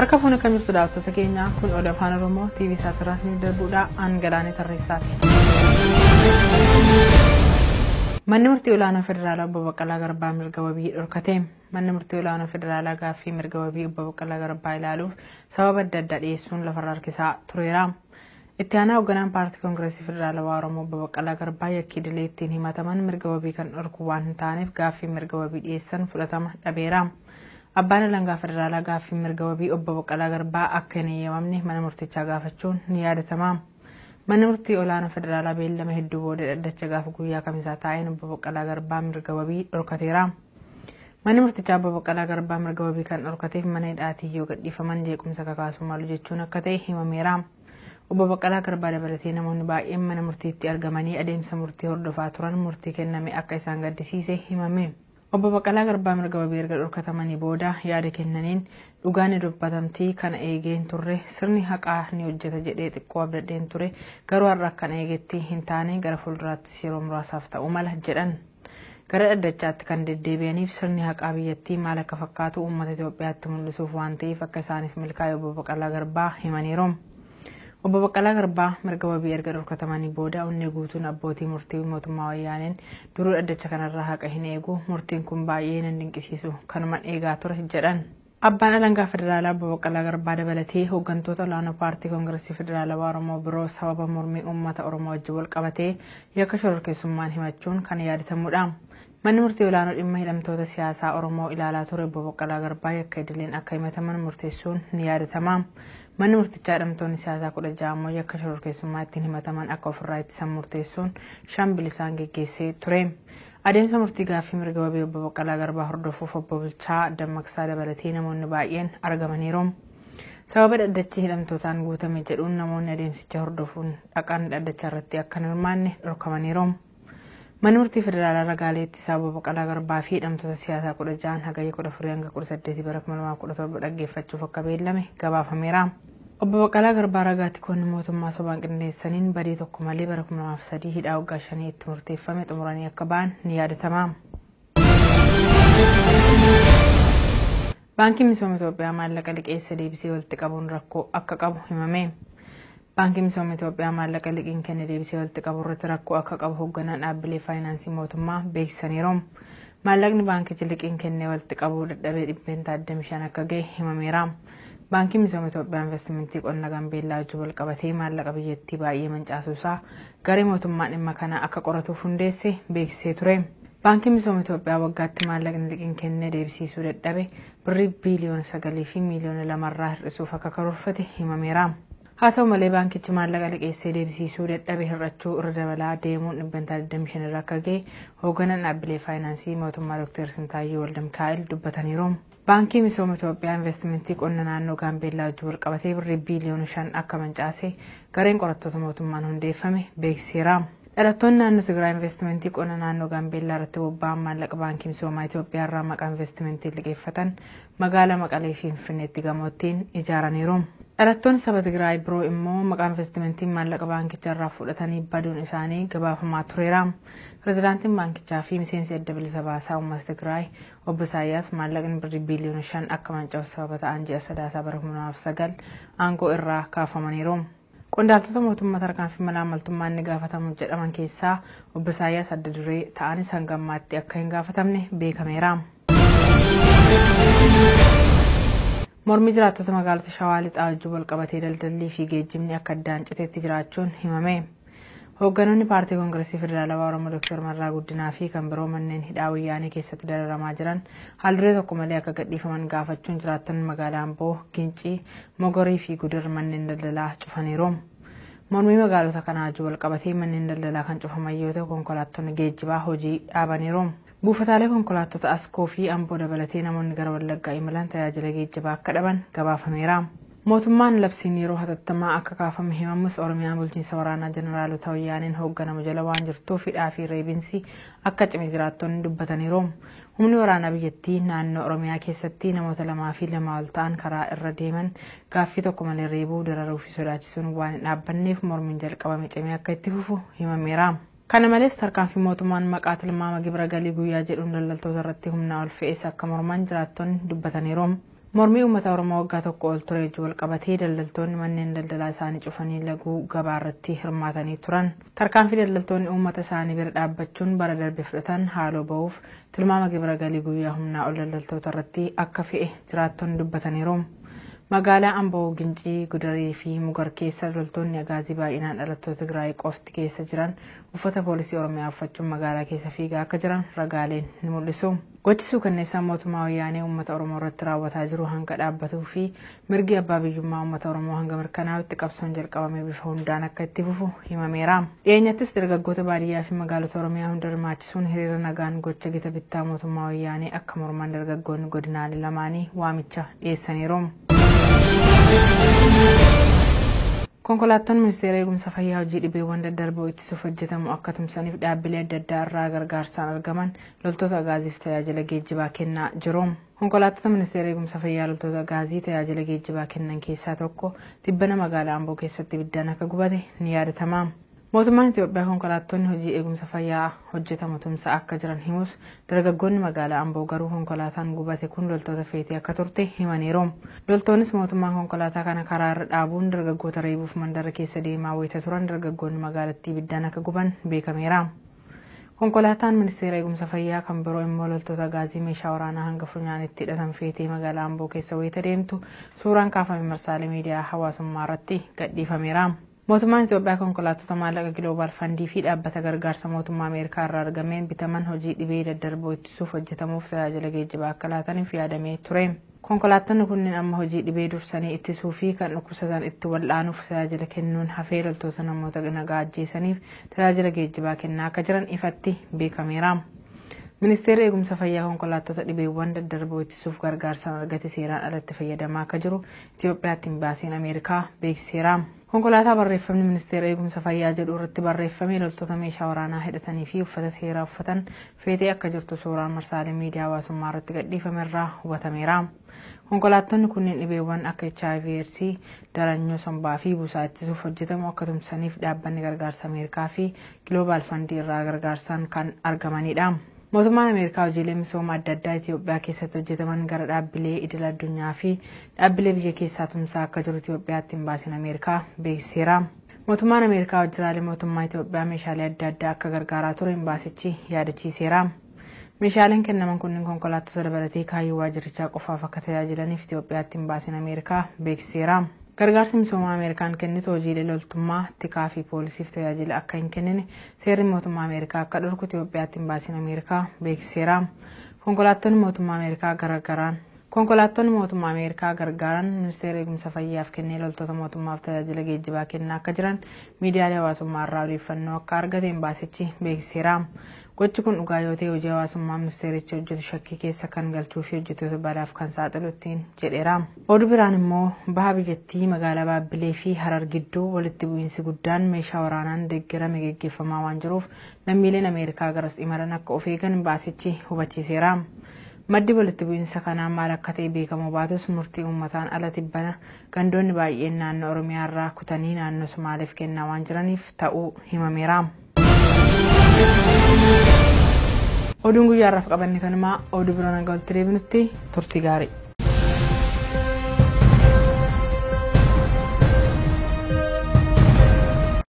Harka kan kamittu daawwattoota keenya kun Odaa Afaan Oromoo TV saatirraa isiniif darbuudha aan galaanee tarreessaati. Manni murtii olaanaa federaalaa obbo Baqqalaa Garbaa mirga wabii dhorkate manni murtii olaanaa federaalaa gaaffii mirga wabii obbo Baqqalaa Garbaa ilaaluuf sababa adda addaa dhiyeessuun lafarra harkisaa tureera. Itti aanaa hoogganaan paartii koongireesii federaalaa Oromoo obbo Baqqalaa Garbaa yakkii dilee ittiin himataman mirga wabii kan dhorku waan hin taaneef gaaffii mirga wabii dhiyeessan fudhatama dhabeera. Abbaan Alangaa Federaalaa gaaffii mirga wabii obbo Boqqalaa Garbaa akka hin eeyyamamne mana murtichaa gaafachuun ni yaadatama. Manni murtii olaanaa federaalaa beellama hedduu booda dhadhacha gaafa guyyaa kamisaa taa'een obbo Boqqalaa Garbaa mirga wabii dhorkateera. Manni murtichaa obbo Boqqalaa Garbaa mirga wabii kan dhorkateef mana hidhaatii yoo gadhiifaman jeequmsa kakaasuu malu jechuun akka ta'e himameera. Obbo Boqqalaa Garbaa dabalatee namoonni baay'een mana murtiitti argamanii adeemsa murtii hordofaa turan murtii kenname akka isaan gaddisiise himame. Obbo Baqqalaa Garbaa mirga babii erga dhorkatamanii booda yaada kennaniin dhugaan dubbatamtii kana eegeen turre sirni haqaa ni hojjeta jedhee xiqqoo abdadheen ture garuu har'a akkana eegetti hin taane gara fuulduraattis yeroo muraasaaf ta'u mala jedhan. Gara dhaddachaatti kan deddeebi'aniif sirni haqaa biyyattii maal akka fakkaatu uummata Itoophiyaatti mul'isuuf waan ta'eef akka isaaniif milkaa'e obbo Baqqalaa Garbaa himaniiroom. Obbo Baqqalaa Garbaa mirga wabii erga dhorkatamanii booda onnee guutuun abbootii murtii mootummaa wayyaaneen duruu dhaddacha kanarraa haqa hin eegu murtiin kun baay'ee nan dinqisiisu kanuman eegaa ture jedhan. Abbaan alangaa federaalaa obbo Baqqalaa Garbaa dabalatee hoggantoota olaanoo paartii koongiresii federaalaa Oromoo biroo sababa mormii uummata Oromoo wajjin wal yakka shororkeessummaan himachuun kan yaadatamudha. Manni murtii olaanoo dhimma hidhamtoota siyaasaa Oromoo ilaalaa ture obbo Baqqalaa Garbaa yakka idileen akka himataman murteessuun Manni murtichaa hidhamtoonni siyaasaa kudha ammoo yakka shororkeessummaa ittiin himataman akka ofirraa ittisan murteessuun shan bilisaan geggeessee ture. Adeemsa murtii gaaffii mirga wabii obbo Baqqalaa Garbaa hordofuuf obbo Bulchaa Dammaqsaa dabalatee namoonni baay'een argamaniiru. Sababa dhaddachii hidhamtootaan guutame jedhuun namoonni adeemsicha hordofuun dhaqan dhaddachaa irratti akka hin hirmaanne dhorkamaniiru. Manni murtii federaalaa ragaalee ittisaa obbo Garbaa fi hidhamtoota siyaasaa kudha ja'an hagayya kudha furii bara kuma lamaa Obbo Baqqalaa Garbaa Ragaatti kun mootummaa sobaan qindeessaniin badii tokko malee bara 2003 hidhaa waggaa shanii itti murteeffame xumuranii akka ba'an ni yaadatama. Baankiin misooma Itoophiyaa maallaqa liqeessa deebisee walitti qabuun rakkoo akka qabu himame. Baankiin misooma Itoophiyaa maallaqa liqiin kenne deebisee walitti qabu irratti rakkoo akka qabu hoogganaan dhaabbilee faayinaansii mootummaa beeksisaniiru. Maallaqni baankichi liqiin kenne walitti qabu dadhabee dhibbeentaa akka gahe himameera. Baankiin Misooma Itoophiyaa Investimentii Qonna Gambeellaa wajjin wal qabatee maallaqa biyyattii baay'ee mancaasuu isaa garee mootummaan dhimma kana akka qoratuuf hundeesse beeksisee ture. Baankiin Misooma Itoophiyaa waggaatti maallaqni liqin kennee deebisiisuu dadhabe birrii biiliyoona sagalii fi miiliyoona lamarraa hir'isuuf akka karoorfate himameera. Haa ta'u malee baankichi maallaqa liqeessee deebisiisuu dadhabe hir'achuu irra dabalaa deemuun 25 irra akka ga'e dhaabbilee faayinaansii mootummaa Dr. Sintaayyee Waldamikaa'el Baankii Misooma Itoophiyaa investimentii qonna naannoo Gaambeellaa wajjin walqabatee birrii biiliyoon shan akka mancaase gareen qorattoota mootummaan hundeeffame beeksiseera. Dhalattoonni naannoo tigiraa investimentii qonna naannoo Gaambeellaa irratti bobba'an maallaqa Baankii Misoomaa Itoophiyaa irraa maqaa investimentii liqeeffatan magaalaa Maqalee fi Finfinneetti gamootiin ijaaraniiru. Dhalattoonni saba Tigraay biroo immoo maqaan investimentiin maallaqa baankichaa irraa fudhatanii baduun isaanii gabaafamaa tureera. pirezidaantiin baankichaa fi miseensi adda bilisa baasaa ummata Tigraay obbo Isaayyaas maallaqni birrii biiliyoona shan akka mancaa'u sababa ta'an ji'a sadaasaa bara sagal aangoo irraa kaafamaniiru. Qondaaltota mootummaa tarkaanfii mala ammaltummaan inni gaafatamu jedhaman keessaa obbo Isaayyaas adda duree ta'anis hanga akka hin gaafatamne beekameera. Mormii jiraattota magaalota Shawaa Lixaa walqabatee daldallii fi geejjibni akka addaan citeetti jiraachuun himame. Hoogganoonni paartii Koongireesii Federaalawaa Oromoo Dr. Marraa Guddinaa fi kan biroo manneen hidhaa wayyaanee keessatti dararamaa jiran halduree tokko malee akka gadhiifaman gaafachuun jiraattonni magaalaan Amboo, Gincii, Mogorii fi Gudar manneen daldalaa cufaniiru. Mormii magaalota kanaa wajjin walqabatee manneen daldalaa kan cufaman yoo ta'u konkolaattonni geejjibaa hojii dhaabaniiru. buufataalee konkolaattota askoo fi amboo dabalatee namoonni gara wallaggaa imalan tajaajila geejjibaa akka dhaban gabaafameera mootummaan labsiin yeroo hatattamaa akka kaafame himamus oromiyaan bulchiinsa waraanaa jenaraalota wayyaaneen hoogganamu jala waan jirtuuf hidhaa fi reebinsi akka cime jiraattonni roomu humni waraanaa biyyattii naannoo oromiyaa keessatti namoota lamaa fi lama ol ta'an karaa irra deeman gaaffii tokko malee reebuu dararuu fi sodaachisuun waan hin dhaabbanneef mormiin jalqabame cimee akka itti fufu himameera. Kana malees tarkaanfii mootummaan maqaa tilmaama gibira galii guyyaa jedhuun daldaltoota irratti humnaa ol fe'es akka mormaan jiraattonni dubbataniiru. Mormii uummata Oromoo waggaa tokko ol ture wal qabatee daldaltoonni manneen daldalaa isaanii cufanii laguu gabaa irratti hirmaatanii turan. Tarkaanfii daldaltoonni uummata isaanii bira dhaabbachuun bara darbe fudhatan haaloo bahuuf tilmaama gibira galii guyyaa humnaa ol daldaltoota irratti akka fe'e jiraattonni dubbataniiru. magaalaa Amboo Gincii gudarii fi Mugar keessa loltoonni agaazii baay'inaan dhalattoota tigraayi qofti keessa jiran uffata poolisii Oromiyaa uffachuun magaalaa keessa fiigaa akka jiran ragaaleen ni mul'isu. gochisuu suukanneessaa mootummaa wayyaanee uummata Oromoo irratti raawwataa jiru hanga dhaabbatuu fi mirgi abbaa biyyummaa uummata Oromoo hanga mirkanaa'utti qabsoon jalqabame bifa hundaan akka itti fufu himameera. Dhiyeenyattis dargaggoota baadiyyaa fi magaalota Oromiyaa hunda hirmaachisuun hiriira nagaan gocha gita bittaa mootummaa wayyaanee akka dargaggoonni lamaanii waamicha dhiyeessaniiru. konkolaattonni ministeera eegumsa fayyaa hojii dhibeewwan daddarboo ittisuuf hojjetamu akka tumsaniif dhaabbilee adda addaa irraa gargaarsaan argaman loltoota hagaaziif tajaajila geejjibaa kennaa jiroom konkolaattota ministeera eegumsa fayyaa loltoota gaazii tajaajila geejjibaa kennan keessaa tokko tibbana magaalaa amboo keessatti biddaan akka gubate ni yaadatama. Mootummaan Itoophiyaa konkolaattonni hojii eegumsa fayyaa hojjetamu tumsa akka jiran himus dargaggoonni magaalaa Amboo garuu konkolaataan gubate kun loltoota feetee akka turte himaniiroomu. Loltoonnis mootummaan konkolaataa kana karaa irra dhaabuun dargaggoota reebuuf mandara keessa deemaa wayita turan dargaggoonni magaalattii ibiddaan akka guban beekameera. Konkolaataan ministeera eegumsa fayyaa kan biroo immoo loltoota gaazii meeshaa waraanaa hanga funyaanitti hidhatan feetee magaalaa Amboo keessa wayita deemtu suuraan kaafame marsaalee miidiyaa hawaasummaa irratti gadhiifameera. Mootummaan Itoophiyaa konkolaattota maallaqa giiloobaal fandii fi dhaabbata gargaarsa mootummaa Ameerikaa irraa argameen bitaman hojii dhibee daddarboo ittisuuf hojjetamuuf tajaajila geejjibaa akka laataniif yaadamee ture. konkolaatonni kunneen amma hojii dhibee dursanii ittisuu fi kan dhukkubsatan itti wal'aanuuf tajaajila kennuun hafee loltoota namoota nagaa ajjeesaniif tajaajila geejjibaa kennaa akka jiran ifatti beekameera. Ministeera eegumsa fayyaa konkolaattota dhibeewwan daddarboo ittisuuf gargaarsaan argate seeraan alatti fayyadamaa akka jiru Itoophiyaatti imbaasiin Ameerikaa beeksiseera. Konkolaataa barreeffamni ministeera eegumsa fayyaa jedhu irratti barreeffame loltoota meeshaa waraanaa hidhatanii fi uffata seeraa uffatan feetee akka jirtu suuraan marsaalee miidiyaa waasummaa irratti gadhiifame irraa hubatameera. Konkolaattonni kunneen dhibeewwan akka HIV eedsii, fi busaa ittisuuf hojjetamu akka tumsaniif dhaabbanni gargaarsa Ameerikaa fi irraa kan argamanidha. Mootummaan Ameerikaa hojiilee misooma adda addaa Itiyoophiyaa keessatti hojjetaman gara dhaabbilee idil addunyaa fi dhaabbilee biyya keessaa tumsaa akka jiru Itiyoophiyaatti hin baasin Ameerikaa beeksiseera. Mootummaan Ameerikaa wajjiraalee mootummaa Itiyoophiyaa meeshaalee adda addaa akka gargaaraa ture hin baasichi yaadachiiseera. Meeshaaleen kennaman kunneen konkolaattota dabalatee kaayyoo waajjirichaa qofaaf akka tajaajilaniif Itiyoophiyaatti hin baasin Ameerikaa beeksiseera. Gargaarsi misooma Ameerikaan kennitu hojiilee loltummaa, tikaa fi poolisiif tajaajila akka hin kennine seerri mootummaa Ameerikaa akka dhorku Itoophiyaatti hin baasin Ameerikaa beeksiseera. Konkolaattonni mootummaa Ameerikaa gargaaran ministeera eegumsa fayyaaf kennee loltoota mootummaaf tajaajila geejjibaa kennaa akka jiran miidiyaalee hawaasummaa odeeffannoo akka argate baasichi beeksiseera. Gochi kun dhugaa yoo ta'e hojii hawaasummaa ministeerichi hojjetu shakkii keessa kan galchuu fi hojjetoota balaaf kan ittiin jedheera. Oduu biraan immoo baha biyyattii magaalaa Baabbilee fi Harar gidduu walitti bu'iinsi guddaan meeshaa waraanaan deeggarame geggeeffamaa waan jiruuf lammiileen Ameerikaa garas imalan akka of eegan baasichi hubachiiseera. Maddi walitti bu'iinsa kanaa maal akka ta'e beekamoo baatus murtii uummataan ala tibbana gandoonni baay'een naannoo Oromiyaa irraa kutanii naannoo Somaaleef kennaa waan jiraniif ta'uu himameera. oduun guyyaa har'aaf qabanni kanumaa oduu biroo nagaa walitti deebinutti turtii gaarii.